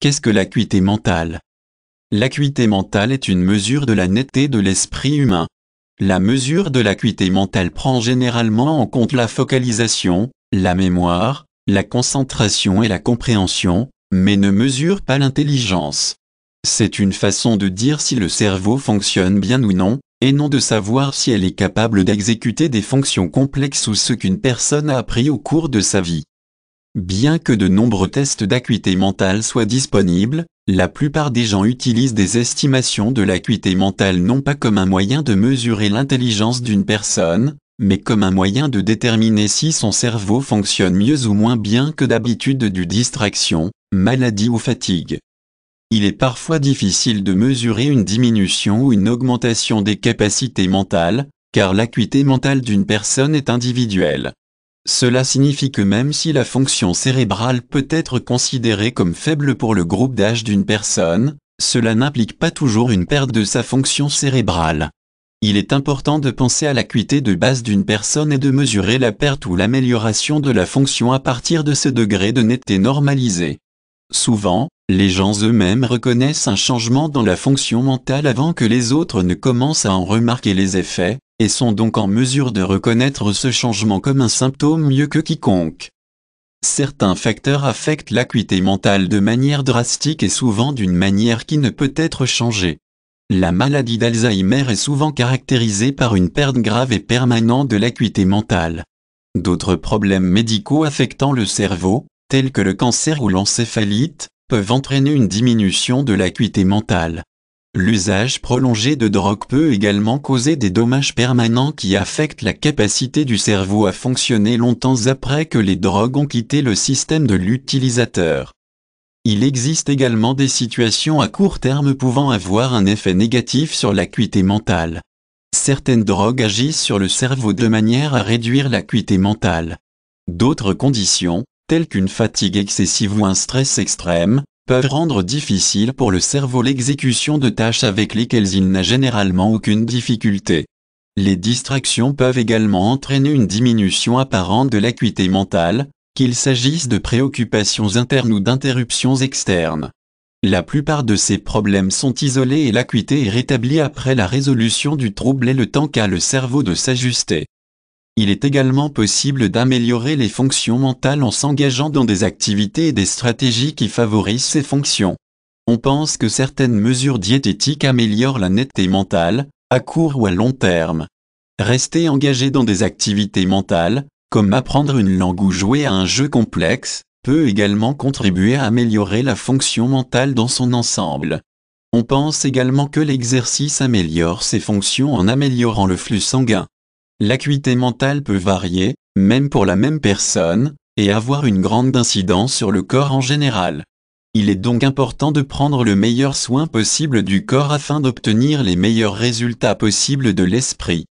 Qu'est-ce que l'acuité mentale L'acuité mentale est une mesure de la netteté de l'esprit humain. La mesure de l'acuité mentale prend généralement en compte la focalisation, la mémoire, la concentration et la compréhension, mais ne mesure pas l'intelligence. C'est une façon de dire si le cerveau fonctionne bien ou non, et non de savoir si elle est capable d'exécuter des fonctions complexes ou ce qu'une personne a appris au cours de sa vie. Bien que de nombreux tests d'acuité mentale soient disponibles, la plupart des gens utilisent des estimations de l'acuité mentale non pas comme un moyen de mesurer l'intelligence d'une personne, mais comme un moyen de déterminer si son cerveau fonctionne mieux ou moins bien que d'habitude du distraction, maladie ou fatigue. Il est parfois difficile de mesurer une diminution ou une augmentation des capacités mentales, car l'acuité mentale d'une personne est individuelle. Cela signifie que même si la fonction cérébrale peut être considérée comme faible pour le groupe d'âge d'une personne, cela n'implique pas toujours une perte de sa fonction cérébrale. Il est important de penser à l'acuité de base d'une personne et de mesurer la perte ou l'amélioration de la fonction à partir de ce degré de netteté normalisé. Souvent, les gens eux-mêmes reconnaissent un changement dans la fonction mentale avant que les autres ne commencent à en remarquer les effets, et sont donc en mesure de reconnaître ce changement comme un symptôme mieux que quiconque. Certains facteurs affectent l'acuité mentale de manière drastique et souvent d'une manière qui ne peut être changée. La maladie d'Alzheimer est souvent caractérisée par une perte grave et permanente de l'acuité mentale. D'autres problèmes médicaux affectant le cerveau, tels que le cancer ou l'encéphalite, peuvent entraîner une diminution de l'acuité mentale. L'usage prolongé de drogues peut également causer des dommages permanents qui affectent la capacité du cerveau à fonctionner longtemps après que les drogues ont quitté le système de l'utilisateur. Il existe également des situations à court terme pouvant avoir un effet négatif sur l'acuité mentale. Certaines drogues agissent sur le cerveau de manière à réduire l'acuité mentale. D'autres conditions, telles qu'une fatigue excessive ou un stress extrême, peuvent rendre difficile pour le cerveau l'exécution de tâches avec lesquelles il n'a généralement aucune difficulté. Les distractions peuvent également entraîner une diminution apparente de l'acuité mentale, qu'il s'agisse de préoccupations internes ou d'interruptions externes. La plupart de ces problèmes sont isolés et l'acuité est rétablie après la résolution du trouble et le temps qu'a le cerveau de s'ajuster. Il est également possible d'améliorer les fonctions mentales en s'engageant dans des activités et des stratégies qui favorisent ces fonctions. On pense que certaines mesures diététiques améliorent la netteté mentale, à court ou à long terme. Rester engagé dans des activités mentales, comme apprendre une langue ou jouer à un jeu complexe, peut également contribuer à améliorer la fonction mentale dans son ensemble. On pense également que l'exercice améliore ses fonctions en améliorant le flux sanguin. L'acuité mentale peut varier, même pour la même personne, et avoir une grande incidence sur le corps en général. Il est donc important de prendre le meilleur soin possible du corps afin d'obtenir les meilleurs résultats possibles de l'esprit.